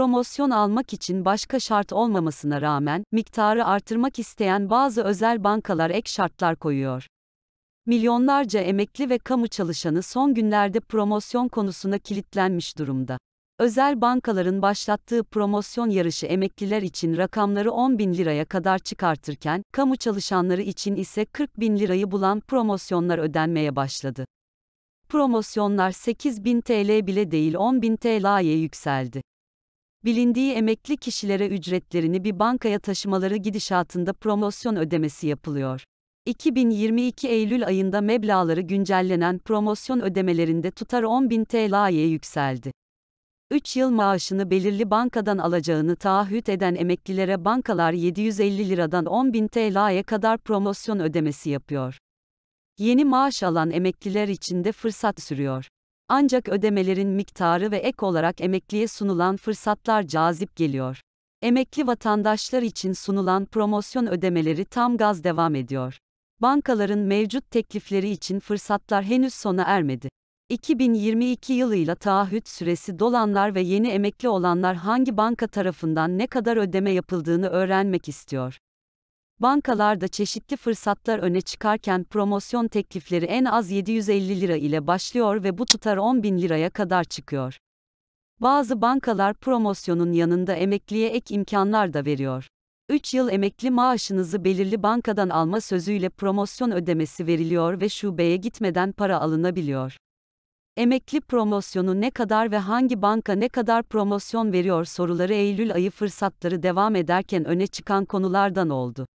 promosyon almak için başka şart olmamasına rağmen, miktarı artırmak isteyen bazı özel bankalar ek şartlar koyuyor. Milyonlarca emekli ve kamu çalışanı son günlerde promosyon konusuna kilitlenmiş durumda. Özel bankaların başlattığı promosyon yarışı emekliler için rakamları 10 bin liraya kadar çıkartırken, kamu çalışanları için ise 40 bin lirayı bulan promosyonlar ödenmeye başladı. Promosyonlar 8 bin TL bile değil 10 bin TL'ye yükseldi bilindiği emekli kişilere ücretlerini bir bankaya taşımaları gidişatında promosyon ödemesi yapılıyor. 2022 Eylül ayında meblaları güncellenen promosyon ödemelerinde tutar 10.000 TL'ye yükseldi. 3 yıl maaşını belirli bankadan alacağını taahhüt eden emeklilere bankalar 750 liradan 10.000 TL'ye kadar promosyon ödemesi yapıyor. Yeni maaş alan emekliler için de fırsat sürüyor. Ancak ödemelerin miktarı ve ek olarak emekliye sunulan fırsatlar cazip geliyor. Emekli vatandaşlar için sunulan promosyon ödemeleri tam gaz devam ediyor. Bankaların mevcut teklifleri için fırsatlar henüz sona ermedi. 2022 yılıyla taahhüt süresi dolanlar ve yeni emekli olanlar hangi banka tarafından ne kadar ödeme yapıldığını öğrenmek istiyor. Bankalarda çeşitli fırsatlar öne çıkarken promosyon teklifleri en az 750 lira ile başlıyor ve bu tutar 10 bin liraya kadar çıkıyor. Bazı bankalar promosyonun yanında emekliye ek imkanlar da veriyor. 3 yıl emekli maaşınızı belirli bankadan alma sözüyle promosyon ödemesi veriliyor ve şubeye gitmeden para alınabiliyor. Emekli promosyonu ne kadar ve hangi banka ne kadar promosyon veriyor soruları Eylül ayı fırsatları devam ederken öne çıkan konulardan oldu.